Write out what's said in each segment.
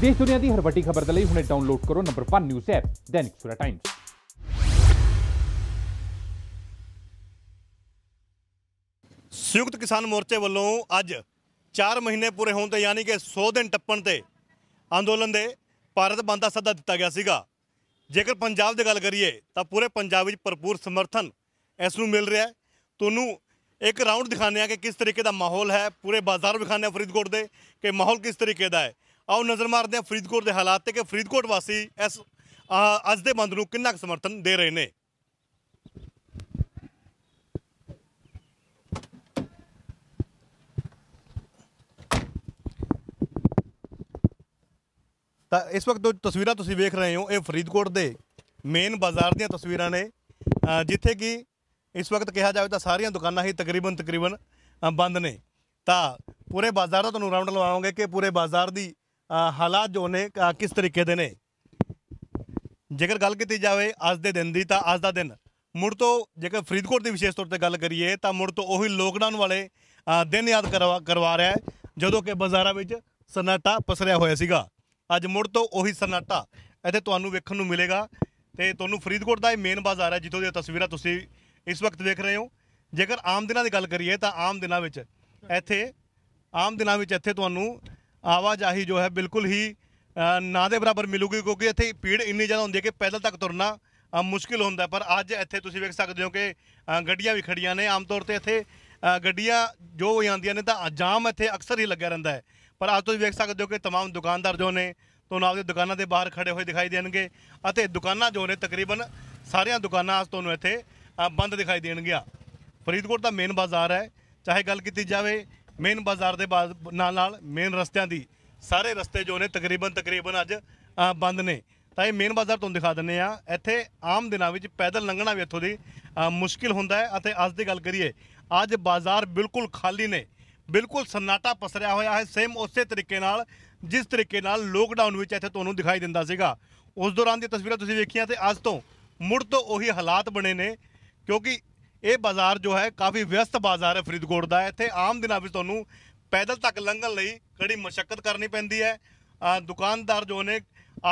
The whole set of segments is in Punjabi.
ਦੇਸ਼ ਦੁਨੀਆ ਦੀ ਹਰ ਵੱਡੀ ਖਬਰ ਦੇ ਲਈ ਹੁਣੇ ਡਾਊਨਲੋਡ ਕਰੋ ਨੰਬਰ 1 ਨਿਊਜ਼ ਐਪ ਦੈਨਿਕ ਸੁਰਾ ਟਾਈਮਸ ਸੰਯੁਕਤ ਕਿਸਾਨ ਮੋਰਚੇ ਵੱਲੋਂ ਅੱਜ 4 ਮਹੀਨੇ ਪੂਰੇ ਹੋਣ ਤੇ ਯਾਨੀ ਕਿ 100 ਦਿਨ ਟੱਪਣ ਤੇ ਅੰਦੋਲਨ ਦੇ ਭਾਰਤ ਬੰਦ ਦਾ ਸੱਦਾ ਦਿੱਤਾ ਗਿਆ ਸੀਗਾ ਜੇਕਰ ਪੰਜਾਬ ਦੀ ਗੱਲ ਕਰੀਏ ਤਾਂ ਪੂਰੇ ਪੰਜਾਬ ਵਿੱਚ ਭਰਪੂਰ ਸਮਰਥਨ ਇਸ ਨੂੰ ਮਿਲ ਰਿਹਾ ਤੁਹਾਨੂੰ ਇੱਕ ਰਾਉਂਡ ਦਿਖਾਣੇ ਆ ਕਿ ਕਿਸ ਤਰੀਕੇ ਦਾ ਮਾਹੌਲ ਹੈ ਪੂਰੇ ਬਾਜ਼ਾਰ ਵਿਖਾਣੇ ਫਰੀਦਕੋਟ ਦੇ ਕਿ ਮਾਹੌਲ ਕਿਸ ਤਰੀਕੇ ਦਾ ਹੈ ਆਓ ਨਜ਼ਰ ਮਾਰਦੇ ਹਾਂ ਫਰੀਦਕੋਟ ਦੇ ਹਾਲਾਤ ਤੇ ਕਿ ਫਰੀਦਕੋਟ ਵਾਸੀ ਇਸ ਅੱਜ ਦੇ ਬੰਦ ਨੂੰ ਕਿੰਨਾ ਕੁ ਸਮਰਥਨ ਦੇ ਰਹੇ ਨੇ ਤਾਂ ਇਸ ਵਕਤ ਜੋ ਤਸਵੀਰਾਂ ਤੁਸੀਂ ਵੇਖ ਰਹੇ ਹੋ ਇਹ ਫਰੀਦਕੋਟ ਦੇ ਮੇਨ ਬਾਜ਼ਾਰ ਦੀਆਂ ਤਸਵੀਰਾਂ ਨੇ ਜਿੱਥੇ ਕਿ ਇਸ ਵਕਤ ਕਿਹਾ ਜਾਵੇ ਤਾਂ ਸਾਰੀਆਂ ਦੁਕਾਨਾਂ ਹੀ ਤਕਰੀਬਨ ਤਕਰੀਬਨ ਬੰਦ ਨੇ ਤਾਂ ਪੂਰੇ ਬਾਜ਼ਾਰ ਦਾ ਤੁਹਾਨੂੰ ਰਾਉਂਡ ਲਵਾਵਾਂਗੇ ਕਿ ਪੂਰੇ ਬਾਜ਼ਾਰ ਦੀ ਹਾਲਾਤ ਜੋ ਨੇ ਕਿਸ ਤਰੀਕੇ ਦੇ ਨੇ ਜੇਕਰ ਗੱਲ ਕੀਤੀ ਜਾਵੇ ਅੱਜ ਦੇ ਦਿਨ ਦੀ ਤਾਂ ਅੱਜ ਦਾ ਦਿਨ ਮੁੜ ਤੋਂ ਜੇਕਰ ਫਰੀਦਕੋਟ ਦੀ ਵਿਸ਼ੇਸ਼ ਤੌਰ ਤੇ ਗੱਲ ਕਰੀਏ ਤਾਂ ਮੁੜ ਤੋਂ ਉਹੀ ਲੋਕਡਾਊਨ ਵਾਲੇ ਦਿਨ ਯਾਦ ਕਰਵਾ ਰਿਹਾ ਜਦੋਂ ਕਿ ਬਾਜ਼ਾਰਾਂ ਵਿੱਚ ਸਨਾਟਾ ਪਸਰਿਆ ਹੋਇਆ ਸੀਗਾ ਅੱਜ ਮੁੜ ਤੋਂ ਉਹੀ ਸਨਾਟਾ ਇੱਥੇ ਤੁਹਾਨੂੰ ਵੇਖਣ ਨੂੰ ਮਿਲੇਗਾ ਤੇ ਤੁਹਾਨੂੰ ਫਰੀਦਕੋਟ ਦਾ ਇਹ ਮੇਨ ਬਾਜ਼ਾਰ ਹੈ ਜਿੱਥੋਂ ਦੀਆਂ ਤਸਵੀਰਾਂ ਤੁਸੀਂ ਇਸ ਵਕਤ ਦੇਖ ਰਹੇ ਹੋ ਜੇਕਰ ਆਮ ਦਿਨਾਂ ਦੀ ਗੱਲ ਕਰੀਏ ਤਾਂ ਆਮ ਦਿਨਾਂ ਵਿੱਚ ਇੱਥੇ ਆਮ ਦਿਨਾਂ ਵਿੱਚ ਇੱਥੇ ਤੁਹਾਨੂੰ ਆਵਾਜਾਹੀ ਜੋ ਹੈ ਬਿਲਕੁਲ ਹੀ ਨਾ ਦੇ ਬਰਾਬਰ ਮਿਲੂਗੀ ਕਿਉਂਕਿ ਇੱਥੇ ਪੀੜ ਇੰਨੀ ਜ਼ਿਆਦਾ ਹੁੰਦੀ ਹੈ ਕਿ ਪੈਦਲ ਤੱਕ ਤੁਰਨਾ ਮੁਸ਼ਕਿਲ ਹੁੰਦਾ ਪਰ ਅੱਜ ਇੱਥੇ ਤੁਸੀਂ ਵੇਖ ਸਕਦੇ ਹੋ ਕਿ ਗੱਡੀਆਂ ਵੀ ਖੜੀਆਂ ਨੇ ਆਮ ਤੌਰ ਤੇ ਇੱਥੇ ਗੱਡੀਆਂ ਜੋ ਜਾਂਦੀਆਂ ਨੇ ਤਾਂ ਜਾਮ ਇੱਥੇ ਅਕਸਰ ਹੀ ਲੱਗਿਆ ਰਹਿੰਦਾ ਹੈ ਪਰ ਅੱਜ ਤੁਸੀਂ ਵੇਖ ਸਕਦੇ ਹੋ ਕਿ तमाम ਦੁਕਾਨਦਾਰ ਜੋ ਨੇ ਤੁਹਾਨੂੰ ਆਪਦੇ ਦੁਕਾਨਾਂ ਦੇ ਬਾਹਰ ਖੜੇ ਹੋਏ ਦਿਖਾਈ ਦੇਣਗੇ ਅਤੇ ਦੁਕਾਨਾਂ ਜੋ ਨੇ ਤਕਰੀਬਨ ਸਾਰੀਆਂ ਦੁਕਾਨਾਂ ਅੱਜ ਤੁਹਾਨੂੰ ਇੱਥੇ ਬੰਦ ਦਿਖਾਈ ਦੇਣਗੀਆਂ ਫਰੀਦਕੋਟ ਦਾ ਮੇਨ ਬਾਜ਼ਾਰ ਹੈ ਚਾਹੇ ਗੱਲ ਕੀਤੀ ਜਾਵੇ ਮੇਨ ਬਾਜ਼ਾਰ ਦੇ ਨਾਲ ਨਾਲ ਮੇਨ ਰਸਤਿਆਂ ਦੀ ਸਾਰੇ ਰਸਤੇ ਜੋ ਨੇ ਤਕਰੀਬਨ ਤਕਰੀਬਨ ਅੱਜ ਬੰਦ ਨੇ ਤਾਂ ਇਹ ਮੇਨ ਬਾਜ਼ਾਰ ਤੁਹਾਨੂੰ ਦਿਖਾ ਦਿੰਨੇ ਆ ਇੱਥੇ ਆਮ ਦਿਨਾਂ ਵਿੱਚ ਪੈਦਲ ਲੰਘਣਾ ਵੀ ਇੱਥੋਂ ਦੀ ਮੁਸ਼ਕਿਲ ਹੁੰਦਾ ਹੈ ਅਤੇ ਅੱਜ ਦੀ ਗੱਲ ਕਰੀਏ ਅੱਜ ਬਾਜ਼ਾਰ ਬਿਲਕੁਲ ਖਾਲੀ ਨੇ ਬਿਲਕੁਲ ਸਨਾਟਾ ਪਸਰਿਆ ਹੋਇਆ ਹੈ ਸੇਮ ਉਸੇ ਤਰੀਕੇ ਨਾਲ ਜਿਸ ਤਰੀਕੇ ਨਾਲ ਲੋਕਡਾਊਨ ਵਿੱਚ ਇੱਥੇ ਤੁਹਾਨੂੰ ਦਿਖਾਈ ਦਿੰਦਾ ਸੀਗਾ ਉਸ ਦੌਰਾਨ ਦੀ ਤਸਵੀਰਾਂ ਤੁਸੀਂ ਵੇਖੀਆਂ ਤੇ ਅੱਜ ਤੋਂ ਮੁੜ ਤੋਂ ਉਹੀ ਹਾਲਾਤ ਬਣੇ ਨੇ ਕਿਉਂਕਿ ਇਹ ਬਾਜ਼ਾਰ ਜੋ ਹੈ ਕਾਫੀ ਵਿਅਸਤ ਬਾਜ਼ਾਰ ਹੈ ਫਰੀਦਕੋਟ ਦਾ ਇੱਥੇ ਆਮ ਦਿਨਾਂ ਵਿੱਚ ਤੁਹਾਨੂੰ ਪੈਦਲ ਤੱਕ ਲੰਘਣ ਲਈ ਕੜੀ ਮੁਸ਼ਕਲ ਕਰਨੀ ਪੈਂਦੀ ਹੈ ਦੁਕਾਨਦਾਰ ਜੋ ਨੇ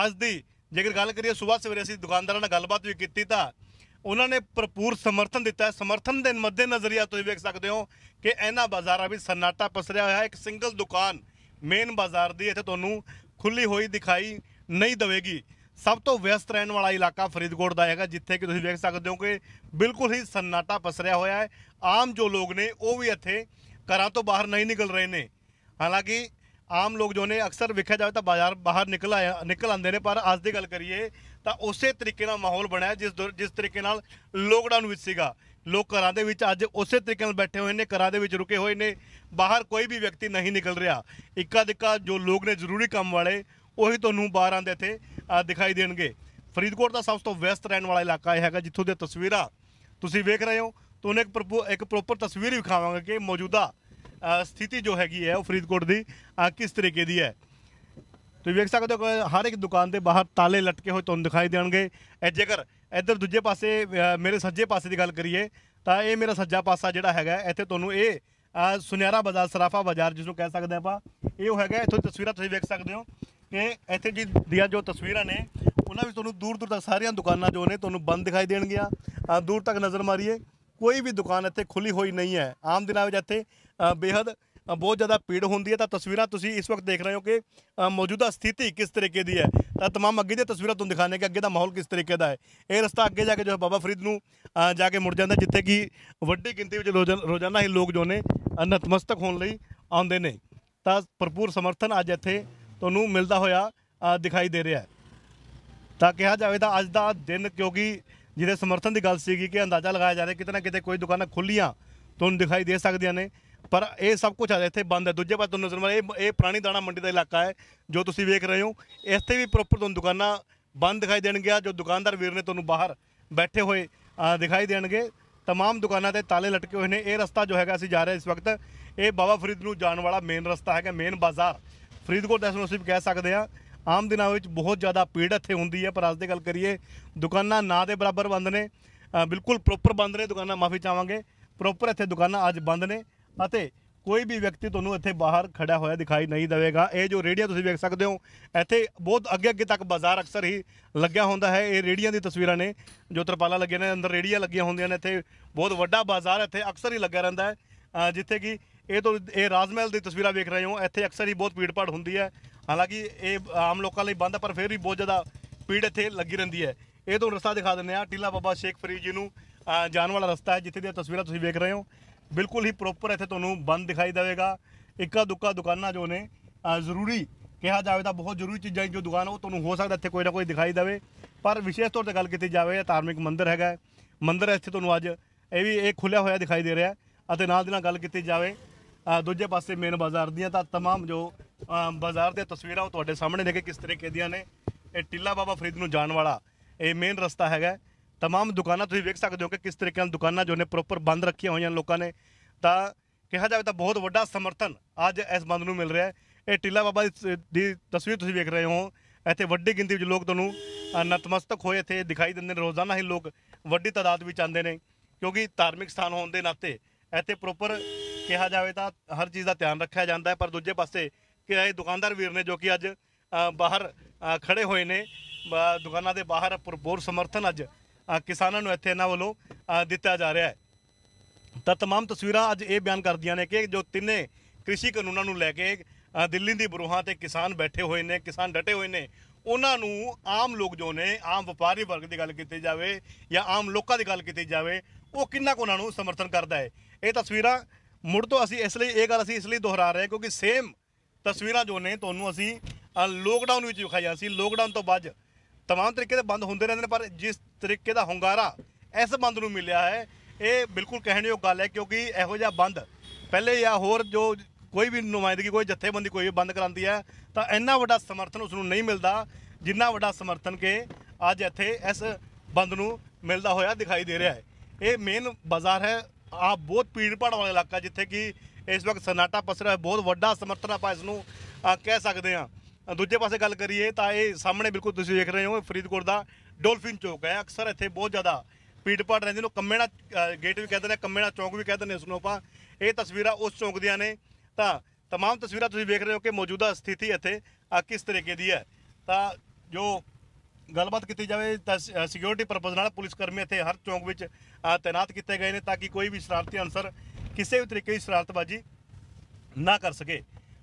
ਅੱਜ ਦੀ ਜੇਕਰ ਗੱਲ ਕਰੀਏ ਸਵੇਰ ਸਵੇਰੇ ਅਸੀਂ ਦੁਕਾਨਦਾਰਾਂ ਨਾਲ ਗੱਲਬਾਤ ਵੀ ਕੀਤੀ ਤਾਂ ਉਹਨਾਂ ਨੇ ਭਰਪੂਰ ਸਮਰਥਨ ਦਿੱਤਾ ਹੈ ਸਮਰਥਨ ਦੇ ਮੱਦੇ ਨਜ਼ਰੀਆ ਤੁਸੀਂ ਵੇਖ ਸਕਦੇ ਹੋ ਕਿ ਇਹਨਾਂ ਬਾਜ਼ਾਰਾਂ ਵਿੱਚ ਸਨਾਟਾ ਪਸਰਿਆ ਹੋਇਆ ਹੈ ਇੱਕ ਸਿੰਗਲ ਦੁਕਾਨ ਮੇਨ ਬਾਜ਼ਾਰ ਦੀ ਇੱਥੇ ਤੁਹਾਨੂੰ ਖੁੱਲੀ ਹੋਈ ਦਿਖਾਈ ਨਹੀਂ ਦੇਵੇਗੀ ਸਭ ਤੋਂ ਵਿਅਸਤ ਰਹਿਣ ਵਾਲਾ ਇਲਾਕਾ ਫਰੀਦਕੋਟ ਦਾ ਹੈਗਾ ਜਿੱਥੇ ਕਿ ਤੁਸੀਂ ਦੇਖ ਸਕਦੇ ਹੋ ਕਿ ਬਿਲਕੁਲ ਹੀ ਸੰਨਾਟਾ ਪਸਰਿਆ ਹੋਇਆ ਹੈ ਆਮ ਜੋ ਲੋਕ ਨੇ ਉਹ ਵੀ ਇੱਥੇ ਘਰਾਂ ਤੋਂ ਬਾਹਰ ਨਹੀਂ ਨਿਕਲ ਰਹੇ ਨੇ ਹਾਲਾਂਕਿ ਆਮ ਲੋਕ ਜੋ ਨੇ ਅਕਸਰ ਵਿਖਿਆ ਜਾਵੇ ਤਾਂ ਬਾਜ਼ਾਰ ਬਾਹਰ ਨਿਕਲ ਆ ਨਿਕਲ ਆਉਂਦੇ ਨੇ ਪਰ ਅੱਜ ਦੀ ਗੱਲ ਕਰੀਏ ਤਾਂ ਉਸੇ ਤਰੀਕੇ ਨਾਲ ਮਾਹੌਲ ਬਣਿਆ ਜਿਸ ਜਿਸ ਤਰੀਕੇ ਨਾਲ ਲੋਕਡਾਊਨ ਵਿੱਚ ਸੀਗਾ ਲੋਕ ਘਰਾਂ ਦੇ ਵਿੱਚ ਅੱਜ ਉਸੇ ਤਰੀਕੇ ਨਾਲ ਬੈਠੇ ਹੋਏ ਨੇ ਘਰਾਂ ਦੇ ਵਿੱਚ ਰੁਕੇ ਹੋਏ ਨੇ ਬਾਹਰ ਕੋਈ ਵੀ ਵਿਅਕਤੀ ਨਹੀਂ ਨਿਕਲ ਰਿਹਾ ਇੱਕਾ ਦਿੱਕਾ ਜੋ ਲੋਕ ਨੇ ਜ਼ਰੂਰੀ ਕੰਮ ਵਾਲੇ ਉਹੀ ਤੁਹਾਨੂੰ ਬਾਹਰਾਂ ਦੇ ਇੱਥੇ ਦਿਖਾਈ ਦੇਣਗੇ ਫਰੀਦਕੋਟ ਦਾ ਸਭ ਤੋਂ ਵੈਸਟ ਰਹਿਣ ਵਾਲਾ ਇਲਾਕਾ ਇਹ ਹੈਗਾ ਜਿੱਥੋਂ ਦੀਆਂ ਤਸਵੀਰਾਂ ਤੁਸੀਂ ਵੇਖ ਰਹੇ ਹੋ ਤੁਹਾਨੂੰ ਇੱਕ ਇੱਕ ਪ੍ਰੋਪਰ ਤਸਵੀਰ ਵਿਖਾਵਾਂਗੇ ਕਿ ਮੌਜੂਦਾ ਸਥਿਤੀ ਜੋ ਹੈਗੀ ਹੈ ਉਹ ਫਰੀਦਕੋਟ ਦੀ ਕਿਸ ਤਰੀਕੇ ਦੀ ਹੈ ਤੁਸੀਂ ਵੇਖ ਸਕਦੇ ਹੋ ਹਰ ਇੱਕ ਦੁਕਾਨ ਦੇ ਬਾਹਰ ਤਾਲੇ ਲਟਕੇ ਹੋਏ ਤੁਹਾਨੂੰ ਦਿਖਾਈ ਦੇਣਗੇ ਜੇਕਰ ਇੱਧਰ ਦੂਜੇ ਪਾਸੇ ਮੇਰੇ ਸੱਜੇ ਪਾਸੇ ਦੀ ਗੱਲ ਕਰੀਏ ਤਾਂ ਇਹ ਮੇਰਾ ਸੱਜਾ ਪਾਸਾ ਜਿਹੜਾ ਹੈਗਾ ਇੱਥੇ ਤੁਹਾਨੂੰ ਇਹ ਸੁਨਿਆਰਾ ਬਾਜ਼ਾਰ ਸਰਾਫਾ ਬਾਜ਼ਾਰ ਜਿਸ ਨੂੰ ਕਹਿ ਸਕਦੇ ਆਪਾਂ ਇਹ ਹੋ ਹੈਗਾ ਇੱਥੋਂ ਤਸਵੀਰਾਂ ਤੁਸੀਂ ਵੇਖ ਸਕਦੇ ਹੋ ਕਿ ਇੱਥੇ ਜੀ ਦੀਆਂ ਜੋ ਤਸਵੀਰਾਂ ਨੇ ਉਹਨਾਂ ਵਿੱਚ ਤੁਹਾਨੂੰ ਦੂਰ ਦੂਰ ਤੱਕ ਸਾਰੀਆਂ ਦੁਕਾਨਾਂ ਜੋ ਨੇ ਤੁਹਾਨੂੰ ਬੰਦ ਦਿਖਾਈ ਦੇਣਗੀਆਂ ਆ ਦੂਰ ਤੱਕ ਨਜ਼ਰ ਮਾਰੀਏ ਕੋਈ ਵੀ ਦੁਕਾਨ ਇੱਥੇ ਖੁੱਲੀ ਹੋਈ ਨਹੀਂ ਹੈ ਆਮ ਦਿਨਾਂ ਵਿੱਚ ਇੱਥੇ ਬੇहद ਬਹੁਤ ਜ਼ਿਆਦਾ ਪੀੜ ਹੁੰਦੀ ਹੈ ਤਾਂ ਤਸਵੀਰਾਂ ਤੁਸੀਂ ਇਸ ਵਕਤ ਦੇਖ ਰਹੇ ਹੋ ਕਿ ਮੌਜੂਦਾ ਸਥਿਤੀ ਕਿਸ ਤਰੀਕੇ ਦੀ ਹੈ ਤਾਂ तमाम ਅੱਗੇ ਦੀਆਂ ਤਸਵੀਰਾਂ ਤੁਹਾਨੂੰ ਦਿਖਾਣੇ ਕਿ ਅੱਗੇ ਦਾ ਮਾਹੌਲ ਕਿਸ ਤਰੀਕੇ ਦਾ ਹੈ ਇਹ ਰਸਤਾ ਅੱਗੇ ਜਾ ਕੇ ਜੋ ਹੈ ਬਾਬਾ ਫਰੀਦ ਨੂੰ ਜਾ ਕੇ ਮੁੜ ਜਾਂਦਾ ਜਿੱਥੇ ਕਿ ਵੱਡੀ ਗਿਣਤੀ ਵਿੱਚ ਰੋਜ਼ਾਨਾ ਹੀ ਲੋਕ ਜੋ ਨੇ ਨਤਮਸਤਕ ਹੋਣ ਲਈ ਆਉਂਦੇ ਨੇ ਤਾਂ ਭਰਪੂਰ ਸਮਰਥਨ ਅੱਜ ਇੱਥੇ ਤੁਹਾਨੂੰ ਮਿਲਦਾ ਹੋਇਆ ਦਿਖਾਈ ਦੇ ਰਿਹਾ ਹੈ ਤਾਂ ਕਿਹਾ ਜਾਵੇ ਤਾਂ ਅੱਜ ਦਾ ਦਿਨ ਕਿਉਂਕਿ ਜਿਹਦੇ ਸਮਰਥਨ ਦੀ ਗੱਲ ਸੀਗੀ ਕਿ ਅੰਦਾਜ਼ਾ ਲਗਾਇਆ ਜਾ ਰਿਹਾ ਕਿਤੇ ਨਾ ਕਿਤੇ ਕੋਈ ਦੁਕਾਨਾਂ ਖੁੱਲੀਆਂ ਤੁਹਾਨੂੰ ਦਿਖਾਈ ਦੇ ਸਕਦੀਆਂ ਨੇ ਪਰ ਇਹ ਸਭ ਕੁਝ ਅਜੇ ਇੱਥੇ ਬੰਦ ਹੈ ਦੂਜੇ ਪਾਸੇ ਤੁਹਾਨੂੰ ਨਜ਼ਰ ਮਾਰੇ ਇਹ ਪੁਰਾਣੀ ਦਾਣਾ ਮੰਡੀ ਦਾ ਇਲਾਕਾ ਹੈ ਜੋ ਤੁਸੀਂ ਵੇਖ ਰਹੇ ਹੋ ਇੱਥੇ ਵੀ ਪ੍ਰੋਪਰ ਤੁਹਾਨੂੰ ਦੁਕਾਨਾਂ ਬੰਦ ਦਿਖਾਈ ਦੇਣਗੀਆਂ ਜੋ ਦੁਕਾਨਦਾਰ ਵੀਰ ਨੇ ਤੁਹਾਨੂੰ ਬਾਹਰ ਬੈਠੇ ਹੋਏ ਦਿਖਾਈ ਦੇਣਗੇ तमाम ਦੁਕਾਨਾਂ ਤੇ ਤਾਲੇ ਲਟਕੇ ਹੋਏ ਨੇ ਇਹ ਰਸਤਾ ਜੋ ਹੈਗਾ ਅਸੀਂ ਜਾ ਰਹੇ ਇਸ ਵਕਤ ਇਹ ਬਾਬਾ ਫਰੀਦ ਨੂੰ ਜਾਣ ਵਾਲਾ ਮੇਨ ਰਸਤਾ ਹੈਗਾ ਮੇਨ ਬਾਜ਼ਾਰ ਫਰੀਦਕੋਟ ਡੈਸਨੋਸੀ ਵੀ ਕਹਿ ਸਕਦੇ ਆ ਆਮ ਦਿਨਾਂ ਵਿੱਚ ਬਹੁਤ ਜ਼ਿਆਦਾ ਪੀੜ ਇੱਥੇ ਹੁੰਦੀ ਹੈ ਪਰ ਅੱਜ ਦੀ ਗੱਲ ਕਰੀਏ ਦੁਕਾਨਾਂ ਨਾ ਦੇ ਬਰਾਬਰ ਬੰਦ ਨੇ ਬਿਲਕੁਲ ਪ੍ਰੋਪਰ ਬੰਦ ਨੇ ਦੁਕਾਨਾਂ ਮਾਫੀ ਚਾਹਾਂਗੇ ਪ੍ਰੋਪਰ ਇੱਥੇ ਦੁਕਾਨਾਂ ਅੱਜ ਬੰਦ ਨੇ ਅਤੇ ਕੋਈ ਵੀ ਵਿਅਕਤੀ ਤੁਹਾਨੂੰ ਇੱਥੇ ਬਾਹਰ ਖੜਾ ਹੋਇਆ ਦਿਖਾਈ ਨਹੀਂ ਦੇਵੇਗਾ ਇਹ ਜੋ ਰੇੜੀਆਂ ਤੁਸੀਂ ਵੇਖ ਸਕਦੇ ਹੋ ਇੱਥੇ ਬਹੁਤ ਅੱਗੇ ਅੱਗੇ ਤੱਕ ਬਾਜ਼ਾਰ ਅਕਸਰ ਹੀ ਲੱਗਿਆ ਹੁੰਦਾ ਹੈ ਇਹ ਰੇੜੀਆਂ ਦੀ ਤਸਵੀਰਾਂ ਨੇ ਜੋ ਤਰਪਾਲਾ ਲੱਗੇ ਨੇ ਅੰਦਰ ਰੇੜੀਆਂ ਲੱਗੀਆਂ ਹੁੰਦੀਆਂ ਨੇ ਇੱਥੇ ਬਹੁਤ ਵੱਡਾ ਬਾਜ਼ਾਰ ਇੱਥੇ ਅਕਸਰ ਹੀ ਲੱਗਿਆ ਰਹਿੰਦਾ ਹੈ ਜਿੱਥੇ ਕਿ ਇਹ ਤੋਂ ਇਹ ਰਾਜਮਹਿਲ ਦੀ ਤਸਵੀਰਾਂ ਵੇਖ ਰਹੇ ਹੋ ਇੱਥੇ ਅਕਸਰ ਹੀ ਬਹੁਤ ਭੀੜ ਹੁੰਦੀ ਹੈ ਹਾਲਾਂਕਿ ਇਹ ਆਮ ਲੋਕਾਂ ਲਈ ਬੰਦ ਪਰ ਫਿਰ ਵੀ ਬਹੁਤ ਜ਼ਿਆਦਾ ਭੀੜ ਇੱਥੇ ਲੱਗੀ ਰਹਿੰਦੀ ਹੈ ਇਹ ਤੋਂ ਰਸਤਾ ਦਿਖਾ ਦਿੰਦੇ ਆ ਟਿੱਲਾ ਬਾਬਾ ਸ਼ੇਖ ਫਰੀਦ ਜੀ ਨੂੰ ਜਾਣ ਵਾਲਾ ਰਸਤਾ ਹੈ ਜਿੱਥੇ ਦੀਆਂ ਤਸਵੀਰਾਂ ਤੁਸੀਂ ਵੇਖ ਰਹੇ ਹੋ ਬਿਲਕੁਲ ਹੀ ਪ੍ਰੋਪਰ ਇੱਥੇ ਤੁਹਾਨੂੰ ਬੰਦ ਦਿਖਾਈ ਦੇਵੇਗਾ ਇੱਕਾ ਦੁੱਕਾ ਦੁਕਾਨਾਂ ਜੋ ਨੇ ਜ਼ਰੂਰੀ ਕਿਹਾ ਜਾਵੇ ਤਾਂ ਬਹੁਤ ਜ਼ਰੂਰੀ ਚੀਜ਼ਾਂ ਜੋ ਦੁਕਾਨ ਉਹ ਤੁਹਾਨੂੰ ਹੋ ਸਕਦਾ ਇੱਥੇ ਕੋਈ ਨਾ ਕੋਈ ਦਿਖਾਈ ਦੇਵੇ ਪਰ ਵਿਸ਼ੇਸ਼ ਤੌਰ ਤੇ ਗੱਲ ਕੀਤੀ ਜਾਵੇ ਧਾਰਮਿਕ ਮੰਦਿਰ ਹੈਗਾ ਮੰਦਿਰ ਇੱਥੇ ਤੁਹਾਨੂੰ ਅੱਜ ਇਹ ਵੀ ਇਹ ਖੁੱਲਿਆ ਹੋਇਆ ਦਿਖਾਈ ਦੇ ਰਿਹਾ ਅਤੇ ਨਾਲ ਦੀ ਨਾਲ ਗੱਲ ਕੀਤੀ ਜਾਵੇ ਦੂਜੇ ਪਾਸੇ ਮੇਨ ਬਾਜ਼ਾਰ ਦੀਆਂ ਤਾਂ तमाम ਜੋ ਬਾਜ਼ਾਰ ਦੀਆਂ ਤਸਵੀਰਾਂ ਉਹ ਤੁਹਾਡੇ ਸਾਹਮਣੇ ਦੇ ਕੇ ਕਿਸ ਤਰੀਕੇ ਦੀਆਂ ਨੇ ਇਹ ਟਿੱਲਾ ਬਾਬਾ ਫਰੀਦ ਨੂੰ ਜਾਣ ਵਾਲਾ ਇਹ ਮੇਨ ਰਸਤਾ ਹੈਗਾ तमाम ਦੁਕਾਨਾਂ ਤੁਸੀਂ ਵੇਖ ਸਕਦੇ ਹੋ ਕਿ ਕਿਸ ਤਰੀਕੇ ਨਾਲ ਦੁਕਾਨਾਂ ਜੋ ਨੇ ਪ੍ਰੋਪਰ ਬੰਦ ਰੱਖੀਆਂ ਹੋਈਆਂ ਲੋਕਾਂ ਨੇ ਤਾਂ ਕਿਹਾ ਜਾਵੇ ਤਾਂ ਬਹੁਤ ਵੱਡਾ ਸਮਰਥਨ ਅੱਜ ਇਸ ਬੰਦ ਨੂੰ ਮਿਲ ਰਿਹਾ ਹੈ ਇਹ ਟਿੱਲਾ ਬਾਬਾ ਦੀ ਤਸਵੀਰ ਤੁਸੀਂ ਵੇਖ ਰਹੇ ਹੋ ਇੱਥੇ ਵੱਡੀ ਗਿਣਤੀ ਵਿੱਚ ਲੋਕ ਤੁਹਾਨੂੰ ਨਤਮਸਤਕ ਹੋਏ ਇੱਥੇ ਦਿਖਾਈ ਦਿੰਦੇ ਨੇ ਰੋਜ਼ਾਨਾ ਹੀ ਲੋਕ ਵੱਡੀ ਤਾਦਾਦ ਵਿੱਚ ਆਉਂਦੇ ਨੇ ਕਿਉਂਕਿ ਧਾਰਮਿਕ ਸਥਾਨ ਹੋਣ ਦੇ ਨਾਤੇ ਇੱਥੇ ਪ੍ਰੋਪਰ ਕਿਹਾ ਜਾਵੇ ਤਾਂ ਹਰ ਚੀਜ਼ ਦਾ ਧਿਆਨ ਰੱਖਿਆ ਜਾਂਦਾ ਹੈ ਪਰ ਦੂਜੇ ਪਾਸੇ ਕਿ ਇਹ ਦੁਕਾਨਦਾਰ ਵੀਰ ਨੇ ਜੋ ਕਿ ਅੱਜ ਬਾਹਰ ਖੜੇ ਹੋਏ ਨੇ ਦੁਕਾਨਾਂ ਦੇ ਬਾਹਰ ਭਰਪੂਰ ਸਮਰਥਨ ਅੱਜ ਕਿਸਾਨਾਂ ਨੂੰ ਇੱਥੇ ਇਹਨਾਂ ਵੱਲੋਂ ਦਿੱਤਾ ਜਾ ਰਿਹਾ ਹੈ ਤਾਂ तमाम ਤਸਵੀਰਾਂ ਅੱਜ ਇਹ ਬਿਆਨ ਕਰਦੀਆਂ ਨੇ ਕਿ ਜੋ ਤਿੰਨੇ ਕ੍ਰਿਸ਼ੀ ਕਾਨੂੰਨਾਂ ਨੂੰ ਲੈ ਕੇ ਦਿੱਲੀ ਦੀ ਬਰੂਹਾਂ ਤੇ ਕਿਸਾਨ ਬੈਠੇ ਹੋਏ ਨੇ ਕਿਸਾਨ ਡਟੇ ਹੋਏ ਨੇ ਉਹਨਾਂ ਨੂੰ ਆਮ ਲੋਕ ਜੋ ਨੇ ਆਮ ਵਪਾਰੀ ਵਰਗ ਦੀ ਗੱਲ ਕੀਤੀ ਜਾਵੇ ਜਾਂ ਆਮ ਲੋਕਾਂ ਦੀ ਗੱਲ ਕੀਤੀ ਜਾਵੇ ਉਹ ਕਿੰਨਾ ਕੁ ਉਹਨਾਂ ਨੂੰ ਸਮਰਥਨ ਕਰਦਾ ਹੈ ਇਹ ਤਸਵੀਰਾਂ ਮੁੜ ਤੋਂ ਅਸੀਂ ਇਸ ਲਈ ਇਹ ਗੱਲ ਅਸੀਂ ਇਸ ਲਈ ਦੁਹਰਾ ਰਹੇ ਕਿਉਂਕਿ ਸੇਮ ਤਸਵੀਰਾਂ ਜੋ ਨੇ ਤੁਹਾਨੂੰ ਅਸੀਂ ਲੋਕਡਾਊਨ ਵਿੱਚ ਵਿਖਾਈਆਂ ਸੀ ਲੋਕਡਾਊਨ ਤੋਂ ਬਾਅਦ तमाम ਤਰੀਕੇ ਦੇ ਬੰਦ ਹੁੰਦੇ ਰਹਿੰਦੇ ਨੇ ਪਰ ਜਿਸ ਤਰੀਕੇ ਦਾ ਹੰਗਾਰਾ ਇਸ ਬੰਦ ਨੂੰ ਮਿਲਿਆ ਹੈ ਇਹ ਬਿਲਕੁਲ ਯੋਗ ਗੱਲ ਹੈ ਕਿਉਂਕਿ ਇਹੋ ਜਿਹਾ ਬੰਦ ਪਹਿਲੇ ਜਾਂ ਹੋਰ ਜੋ ਕੋਈ ਵੀ ਨੁਮਾਇੰਦਗੀ ਕੋਈ ਜਥੇਬੰਦੀ ਕੋਈ ਵੀ ਬੰਦ ਕਰਾਂਦੀ ਹੈ ਤਾਂ ਇੰਨਾ ਵੱਡਾ ਸਮਰਥਨ ਉਸ ਨੂੰ ਨਹੀਂ ਮਿਲਦਾ ਜਿੰਨਾ ਵੱਡਾ ਸਮਰਥਨ ਕਿ ਅੱਜ ਇੱਥੇ ਇਸ ਬੰਦ ਨੂੰ ਮਿਲਦਾ ਹੋਇਆ ਦਿਖਾਈ ਦੇ ਰਿਹਾ ਹੈ ਇਹ ਮੇਨ ਬਾਜ਼ਾਰ ਹੈ ਆ ਬਹੁਤ ਪੀੜ ਪੜ ਵਾਲਾ ਇਲਾਕਾ ਜਿੱਥੇ ਕਿ ਇਸ ਵਕਤ ਸਨਾਟਾ ਪਸਰਾ ਹੈ ਬਹੁਤ ਵੱਡਾ ਸਮਰਥਨ ਆਪਾਂ ਇਸ ਨੂੰ ਕਹਿ ਸਕਦੇ ਆ ਦੂਜੇ ਪਾਸੇ ਗੱਲ ਕਰੀਏ ਤਾਂ ਇਹ ਸਾਹਮਣੇ ਬਿਲਕੁਲ ਤੁਸੀਂ ਦੇਖ ਰਹੇ ਹੋ ਫਰੀਦਕੋਟ ਦਾ ਡੋਲਫਿਨ ਚੌਕ ਹੈ ਅਕਸਰ ਇੱਥੇ ਬਹੁਤ ਜ਼ਿਆਦਾ ਪੀੜ ਪੜ ਰਹਿੰਦੇ ਨੂੰ ਕੰਮੇਣਾ ਗੇਟ ਵੀ ਕਹਿੰਦੇ ਨੇ ਕੰਮੇਣਾ ਚੌਕ ਵੀ ਕਹਿੰਦੇ ਨੇ ਇਸ ਨੂੰ ਆਪਾਂ ਇਹ ਤਸਵੀਰਾਂ ਉਸ ਚੌਕ ਦੀਆਂ ਨੇ ਤਾਂ तमाम ਤਸਵੀਰਾਂ ਤੁਸੀਂ ਦੇਖ ਰਹੇ ਹੋ ਕਿ ਮੌਜੂਦਾ ਸਥਿਤੀ ਇੱਥੇ ਕਿਸ ਤਰੀਕੇ ਦੀ ਹੈ ਤਾਂ ਜੋ ਗੱਲਬਾਤ ਕੀਤੀ ਜਾਵੇ ਤਾਂ ਸਿਕਿਉਰਿਟੀ ਪਰਪਸ ਨਾਲ ਪੁਲਿਸ ਕਰਮੀ ਇੱਥੇ ਹਰ ਚੌਂਕ ਵਿੱਚ ਤਾਇਨਾਤ ਕੀਤੇ ਗਏ ਨੇ ਤਾਂ ਕਿ ਕੋਈ ਵੀ ਸ਼ਰਾਰਤੀ ਅਨਸਰ ਕਿਸੇ ਵੀ ਤਰੀਕੇ ਦੀ ਸ਼ਰਾਰਤਬਾਜ਼ੀ ਨਾ ਕਰ ਸਕੇ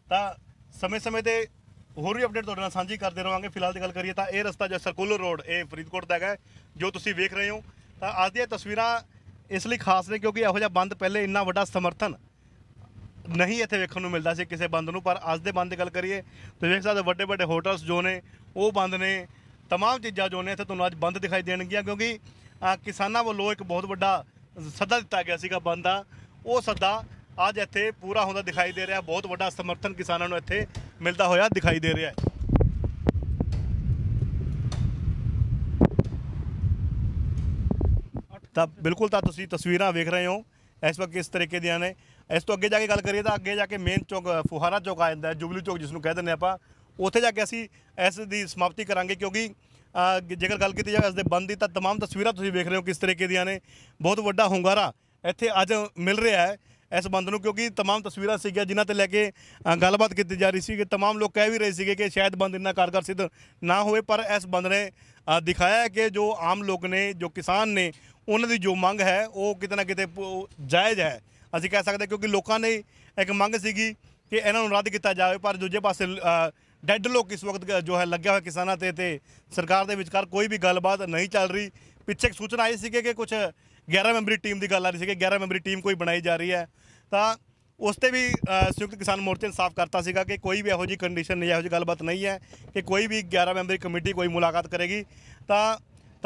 ਤਾਂ ਸਮੇਂ-ਸਮੇਂ ਤੇ ਹੋਰ ਵੀ ਅਪਡੇਟ ਤੁਹਾਡੇ ਨਾਲ ਸਾਂਝੀ ਕਰਦੇ ਰਵਾਂਗੇ ਫਿਲਹਾਲ ਦੀ ਗੱਲ ਕਰੀਏ ਤਾਂ ਇਹ ਰਸਤਾ ਜੋ ਸਰਕੂਲਰ ਰੋਡ ਇਹ ਫਰੀਦਕੋਟ ਦਾ ਹੈਗਾ ਜੋ ਤੁਸੀਂ ਵੇਖ ਰਹੇ ਹੋ ਤਾਂ ਅੱਜ ਦੀਆਂ ਤਸਵੀਰਾਂ ਇਸ ਲਈ ਖਾਸ ਨੇ ਕਿਉਂਕਿ ਇਹੋ ਜਿਹਾ ਬੰਦ ਪਹਿਲੇ ਇੰਨਾ ਵੱਡਾ ਸਮਰਥਨ ਨਹੀਂ ਇੱਥੇ ਵੇਖਣ ਨੂੰ ਮਿਲਦਾ ਸੀ ਕਿਸੇ ਬੰਦ ਨੂੰ ਪਰ ਅੱਜ ਦੇ ਬੰਦ ਦੀ ਗੱਲ ਕਰੀਏ ਤਾਂ ਵੇਖ ਸਕਦੇ ਵੱਡੇ ਵੱਡੇ ਹੋਟਲਸ ਜੋ ਨੇ ਉਹ ਬੰਦ ਨੇ ਤਮਾਮ ਚੀਜ਼ਾਂ ਜੋ ਨੇ ਇੱਥੇ ਤੁਹਾਨੂੰ ਅੱਜ ਬੰਦ ਦਿਖਾਈ ਦੇਣਗੀਆਂ ਕਿਉਂਕਿ ਕਿਸਾਨਾਂ ਵੱਲੋਂ ਇੱਕ ਬਹੁਤ ਵੱਡਾ ਸੱਦਾ ਦਿੱਤਾ ਗਿਆ ਸੀਗਾ ਬੰਦ ਦਾ ਉਹ ਸੱਦਾ ਅੱਜ ਇੱਥੇ ਪੂਰਾ ਹੁੰਦਾ ਦਿਖਾਈ ਦੇ ਰਿਹਾ ਬਹੁਤ ਵੱਡਾ ਸਮਰਥਨ ਕਿਸਾਨਾਂ ਨੂੰ ਇੱਥੇ ਮਿਲਦਾ ਹੋਇਆ ਦਿਖਾਈ ਦੇ ਰਿਹਾ ਹੈ ਤਾਂ ਬਿਲਕੁਲ ਤਾਂ ਤੁਸੀਂ ਤਸਵੀਰਾਂ ਵੇਖ ਰਹੇ ਹੋ ਇਸ ਵਕਤ ਇਸ ਤਰੀਕੇ ਦੀਆਂ ਨੇ ਇਸ ਤੋਂ ਅੱਗੇ ਜਾ ਕੇ ਗੱਲ ਕਰੀਏ ਤਾਂ ਅੱਗੇ ਜਾ ਕੇ ਮੇਨ ਚੌਕ ਫੁਹਾਰਾ ਚੌਕ ਆ ਜਾਂਦਾ ਹੈ ਜੁਬਲੀ ਚੌਕ ਜਿਸ ਨੂੰ ਕਹਿ ਦਿੰਦੇ ਆਪਾਂ ਉੱਥੇ ਜਾ ਕੇ ਅਸੀਂ ਇਸ ਦੀ ਸਮਾਪਤੀ ਕਰਾਂਗੇ ਕਿਉਂਕਿ ਜੇਕਰ ਗੱਲ ਕੀਤੀ ਜਾਵੇ ਇਸ ਦੇ ਬੰਦ ਦੀ ਤਾਂ तमाम ਤਸਵੀਰਾਂ ਤੁਸੀਂ ਵੇਖ ਰਹੇ ਹੋ ਕਿਸ ਤਰੀਕੇ ਦੀਆਂ ਨੇ ਬਹੁਤ ਵੱਡਾ ਹੁੰਗਾਰਾ ਇੱਥੇ ਅੱਜ ਮਿਲ ਰਿਹਾ ਹੈ ਇਸ ਬੰਦ ਨੂੰ ਕਿਉਂਕਿ तमाम ਤਸਵੀਰਾਂ ਸੀਗੀਆਂ ਜਿਨ੍ਹਾਂ ਤੇ ਲੈ ਕੇ ਗੱਲਬਾਤ ਕੀਤੀ ਜਾ ਰਹੀ ਸੀ ਕਿ तमाम ਲੋਕ ਕਹਿ ਵੀ ਰਹੇ ਸੀਗੇ ਕਿ ਸ਼ਾਇਦ ਬੰਦ ਇੰਨਾ ਕਾਰਗਰ ਸਿੱਧ ਨਾ ਹੋਵੇ ਪਰ ਇਸ ਬੰਦ ਨੇ ਦਿਖਾਇਆ ਕਿ ਜੋ ਆਮ ਲੋਕ ਨੇ ਜੋ ਕਿਸਾਨ ਨੇ ਉਹਨਾਂ ਦੀ ਜੋ ਮੰਗ ਹੈ ਉਹ ਕਿਤਨਾ ਕਿਤੇ ਜਾਇਜ਼ ਹੈ ਅਸੀਂ ਕਹਿ ਸਕਦੇ ਕਿਉਂਕਿ ਲੋਕਾਂ ਨੇ ਇੱਕ ਮੰਗ ਸੀਗੀ ਕਿ ਇਹਨਾਂ ਨੂੰ ਰੱਦ ਕੀਤਾ ਜਾਵੇ ਪਰ ਦੂਜੇ ਪਾਸੇ ਡੈੱਡ ਲੋਕ ਇਸ ਵਕਤ ਜੋ ਹੈ ਲੱਗਿਆ ਹੋਇਆ ਕਿਸਾਨਾਂ ਤੇ ਤੇ ਸਰਕਾਰ ਦੇ ਵਿਚਕਾਰ ਕੋਈ ਵੀ ਗੱਲਬਾਤ ਨਹੀਂ ਚੱਲ ਰਹੀ ਪਿੱਛੇ ਇੱਕ ਸੂਚਨਾ ਆਈ ਸੀ ਕਿ ਕੁਝ 11 ਮੈਂਬਰੀ ਟੀਮ ਦੀ ਗੱਲ ਆ ਰਹੀ ਸੀ ਕਿ 11 ਮੈਂਬਰੀ ਟੀਮ ਕੋਈ ਬਣਾਈ ਜਾ ਰਹੀ ਹੈ ਤਾਂ ਉਸ ਤੇ ਵੀ ਸੰਯੁਕਤ ਕਿਸਾਨ ਮੋਰਚੇ ਨੇ ਸਾਫ਼ ਕਰਤਾ ਸੀਗਾ ਕਿ ਕੋਈ ਵੀ ਇਹੋ ਜੀ ਕੰਡੀਸ਼ਨ ਨਹੀਂ ਇਹੋ ਜੀ ਗੱਲਬਾਤ ਨਹੀਂ ਹੈ ਕਿ ਕੋਈ ਵੀ 11 ਮੈਂਬਰੀ ਕਮੇਟੀ ਕੋਈ ਮੁਲਾਕਾਤ ਕਰੇਗੀ ਤਾਂ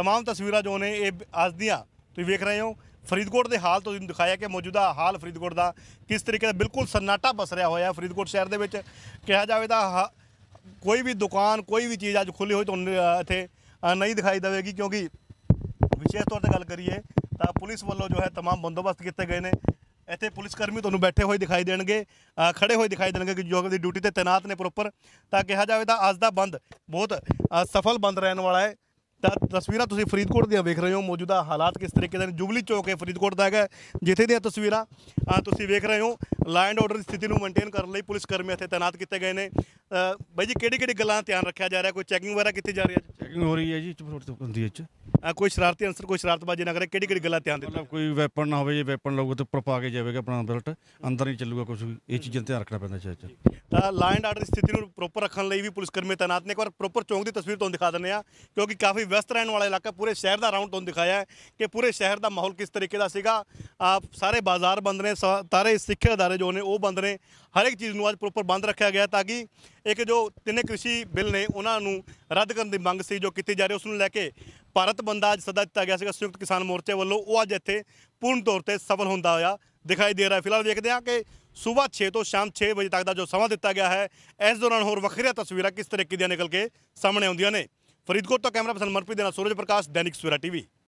तमाम ਤਸਵੀਰਾਂ ਜੋ ਨੇ ਇਹ ਅੱਜ ਦੀਆਂ ਤੁਸੀਂ ਵੇਖ ਰਹੇ ਹੋ ਫਰੀਦਕੋਟ ਦੇ ਹਾਲ ਤੋਂ ਦਿਖਾਇਆ ਕਿ ਮੌਜੂਦਾ ਹਾਲ ਫਰੀਦਕੋਟ ਦਾ ਕਿਸ ਤਰੀਕੇ ਦਾ ਬਿਲਕੁਲ ਸਨਾਟਾ ਬਸ ਰਿਹਾ ਹੋਇਆ ਫਰੀਦਕੋਟ ਸ਼ਹਿਰ ਦੇ ਵਿੱਚ ਕਿਹਾ ਜਾਵੇ ਤਾਂ ਕੋਈ ਵੀ ਦੁਕਾਨ ਕੋਈ ਵੀ ਚੀਜ਼ ਅੱਜ ਖੁੱਲੀ ਹੋਈ ਤੁਹਾਨੂੰ ਇੱਥੇ ਨਹੀਂ ਦਿਖਾਈ ਦੇਵੇਗੀ ਕਿਉਂਕਿ ਵਿਸ਼ੇਸ਼ ਤੌਰ ਤੇ ਗੱਲ ਕਰੀਏ ਤਾਂ ਪੁਲਿਸ ਵੱਲੋਂ ਜੋ ਹੈ तमाम ਬੰਦੋਬਸਤ ਕੀਤੇ ਗਏ ਨੇ ਇੱਥੇ ਪੁਲਿਸ ਕਰਮੀ ਤੁਹਾਨੂੰ ਬੈਠੇ ਹੋਏ ਦਿਖਾਈ ਦੇਣਗੇ ਖੜੇ ਹੋਏ ਦਿਖਾਈ ਦੇਣਗੇ ਕਿ ਜੋ ਦੀ ਡਿਊਟੀ ਤੇ ਤਾਇਨਾਤ ਨੇ ਪ੍ਰੋਪਰ ਤਾਂ ਕਿਹਾ ਜਾਵੇ ਤਾਂ ਅੱਜ ਦਾ ਬੰਦ ਬਹੁਤ ਸਫਲ ਬੰਦ ਰਹਿਣ ਵਾਲਾ ਹੈ ਤਾਂ ਤਸਵੀਰਾਂ ਤੁਸੀਂ ਫਰੀਦਕੋਟ ਦੀਆਂ ਵੇਖ ਰਹੇ ਹੋ ਮੌਜੂਦਾ ਹਾਲਾਤ ਕਿਸ ਤਰੀਕੇ ਦੇ ਨੇ ਜੁਬਲੀ ਚੌਕ ਹੈ ਫਰੀਦਕੋਟ ਦਾ ਹੈਗਾ ਜਿੱਥੇ ਦੀਆਂ ਤਸਵੀਰਾਂ ਆ ਤੁਸੀਂ ਵੇਖ ਰਹੇ ਹੋ ਲਾਅ ਆਰਡਰ ਦੀ ਸਥਿਤੀ ਨੂੰ ਮੇਨਟੇਨ ਕਰਨ ਲਈ ਪੁਲਿਸ ਕਰਮੀ ਇੱਥੇ ਤਾਇਨਾਤ ਕੀਤੇ ਗਏ ਨੇ ਬਾਈ ਜੀ ਕਿਹੜੀ ਕਿਹੜੀ ਗੱਲਾਂ ਧਿਆਨ ਰੱਖਿਆ ਜਾ ਰਿਹਾ ਕੋਈ ਚੈਕਿੰਗ ਵਗੈਰਾ ਕੀਤੀ ਜਾ ਰਹੀ ਹੈ ਚੈਕਿੰਗ ਹੋ ਰਹੀ ਹੈ ਜੀ ਚਪਰੋਟ ਹੁੰਦੀ ਹੈ ਚ ਕੋਈ ਸ਼ਰਾਰਤੀ ਅਨਸਰ ਕੋਈ ਸ਼ਰਾਰਤਬਾਜ਼ੀ ਨਾ ਕਰੇ ਕਿਹੜੀ ਕਿਹੜੀ ਗੱਲਾਂ ਧਿਆਨ ਦੇਣਾ ਮਤਲਬ ਕੋਈ ਵੈਪਨ ਨਾ ਹੋਵੇ ਜੇ ਵੈਪਨ ਲਾਊਗਾ ਤਾਂ ਉੱਪਰ ਕੇ ਜਾਵੇਗਾ ਆਪਣਾ ਬੈਲਟ ਅੰਦਰ ਨਹੀਂ ਚੱਲੂਗਾ ਕੁਝ ਵੀ ਇਹ ਚੀਜ਼ਾਂ ਧਿਆਨ ਰੱਖਣਾ ਪੈਂਦਾ ਚਾਹੀਦਾ ਤਾਂ ਲਾ ਐਂਡ ਆਰਡਰ ਦੀ ਸਥਿਤੀ ਨੂੰ ਪ੍ਰੋਪਰ ਰੱਖਣ ਲਈ ਵੀ ਪੁਲਿਸ ਕਰਮੀ ਤਾਇਨਾਤ ਨੇ ਇੱਕ ਵਾਰ ਪ੍ਰੋਪਰ ਚੌਂਕ ਦੀ ਤਸਵੀਰ ਤੁਹਾਨੂੰ ਦਿਖਾ ਦਿੰਦੇ ਆ ਕਿਉਂਕਿ ਕਾਫੀ ਵਿਅਸਤ ਰਹਿਣ ਵਾਲਾ ਇਲਾਕਾ ਪੂਰੇ ਸ਼ਹਿਰ ਦਾ ਰਾਉਂਡ ਤੁਹਾਨੂੰ ਦਿਖਾਇਆ ਹੈ ਕਿ ਪੂਰੇ ਸ਼ਹਿਰ ਦਾ ਮਾਹੌਲ ਕਿਸ ਤਰੀਕੇ ਦਾ ਸੀਗਾ ਆਪ ਸਾਰੇ ਬਾਜ਼ਾਰ ਬੰਦ ਨੇ ਸਾਰੇ ਸਿੱਖਿਆ ادارے ਜੋ ਨੇ ਉਹ ਬੰਦ ਨੇ ਹਰ ਇੱਕ ਚੀਜ਼ ਨੂੰ ਅੱਜ ਪ੍ਰੋਪਰ ਬੰਦ ਰੱਖਿਆ ਗਿਆ ਤਾਂ ਕਿ ਇੱਕ ਜੋ ਤਿੰਨੇ ਕ੍ਰਿਸ਼ੀ ਬਿੱਲ ਨੇ ਉਹਨਾਂ ਨੂੰ ਰੱਦ ਕਰਨ ਦੀ ਮੰਗ ਸੀ ਜੋ ਕੀਤੀ ਜਾ ਰਹੀ ਉਸ ਨੂੰ ਲੈ ਕੇ ਭਾਰਤ ਬੰਦਾ ਅੱਜ ਸੱਦਾ ਦਿੱਤਾ ਗਿਆ ਸੀਗਾ ਸੰਯੁਕਤ ਕਿਸਾਨ ਮੋਰਚੇ ਵੱਲੋਂ ਉਹ ਅੱਜ ਇੱਥੇ ਪੂਰਨ ਤੌਰ ਤੇ ਸਫਲ ਹੁੰਦਾ ਹੋਇਆ ਦਿਖਾਈ ਦੇ ਰਿਹਾ ਫਿਲਹਾਲ ਦੇਖਦੇ ਹਾਂ ਕਿ ਸਵੇਰ 6 ਤੋਂ ਸ਼ਾਮ 6 ਵਜੇ ਤੱਕ ਦਾ ਜੋ ਸਮਾਂ ਦਿੱਤਾ ਗਿਆ ਹੈ ਇਸ ਦੌਰਾਨ ਹੋਰ ਵੱਖਰੀਆਂ ਤਸਵੀਰਾਂ ਕਿਸ ਤਰੀਕੇ ਦੀਆਂ ਨਿਕਲ ਕੇ ਸਾਹਮਣੇ ਆਉਂਦੀਆਂ ਨੇ ਫਰੀਦਕੋਟ ਤੋਂ ਕੈਮਰਾ ਪਰਸਨ ਮਨਪ੍ਰੀਤ ਦੇ ਨਾਲ ਸੂਰਜ ਪ੍ਰਕਾਸ਼ ਦੈਨਿਕ ਸਵੇਰਾ ਟੀਵੀ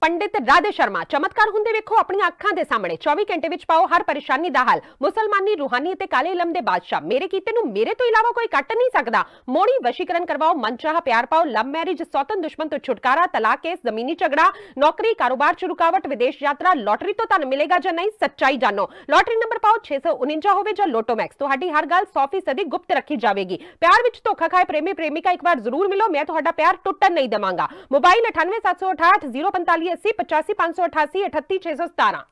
ਪੰਡਿਤ ਰਾਧੇ ਸ਼ਰਮਾ ਚਮਤਕਾਰ ਹੁੰਦੇ ਵੇਖੋ ਆਪਣੀਆਂ ਅੱਖਾਂ ਦੇ ਸਾਹਮਣੇ 24 ਘੰਟੇ ਵਿੱਚ ਪਾਓ ਹਰ ਪਰੇਸ਼ਾਨੀ ਦਾ ਹੱਲ ਮੁਸਲਮਾਨੀ ਰੂਹਾਨੀ ਅਤੇ ਕਾਲੇ ਇਲਮ ਦੇ ਬਾਦਸ਼ਾਹ ਮੇਰੇ ਕੀਤੇ ਨੂੰ ਮੇਰੇ ਤੋਂ ਇਲਾਵਾ ਕੋਈ ਕੱਟ ਨਹੀਂ ਸਕਦਾ ਮੋੜੀ ਵਸ਼ੀਕਰਨ ਕਰਵਾਓ ਮਨਚਾਹਾ ਪਿਆਰ ਪਾਓ ਲਵ ਮੈਰਿਜ ਸੌਤਨ ਦੁਸ਼ਮਣ ਤੋਂ ਛੁਟਕਾਰਾ ਤਲਾਕ ਕੇਸ ਜ਼ਮੀਨੀ ਝਗੜਾ ਨੌਕਰੀ ਕਾਰੋਬਾਰ ਚ ਰੁਕਾਵਟ ਵਿਦੇਸ਼ ਯਾਤਰਾ ਲੋਟਰੀ ਤੋਂ ਤੁਹਾਨੂੰ ਮਿਲੇਗਾ ਜਾਂ ਨਹੀਂ ਸੱਚਾਈ ਜਾਣੋ ਲੋਟਰੀ ਨੰਬਰ ਪਾਓ 649 ਹੋਵੇ ਜਾਂ ਲੋਟੋ ਮੈਕਸ ਤੁਹਾਡੀ ਹਰ ਗੱਲ 100% ਗੁਪਤ ਰੱਖੀ ਜਾਵੇਗੀ ਪਿਆਰ ਵਿੱਚ ਧੋਖਾ ਖਾਏ ਪ੍ਰੇਮੀ ਪ੍ਰੇਮਿਕਾ ਇੱਕ ਵਾਰ ਜ਼ਰੂਰ ਮਿਲੋ ਮੈਂ ਤੁਹਾਡਾ ਪਿਆਰ ਟੁੱਟਣ ਨਹੀਂ ਦਵਾਂਗਾ ਮੋਬਾਈਲ 98768 045 80 85 38617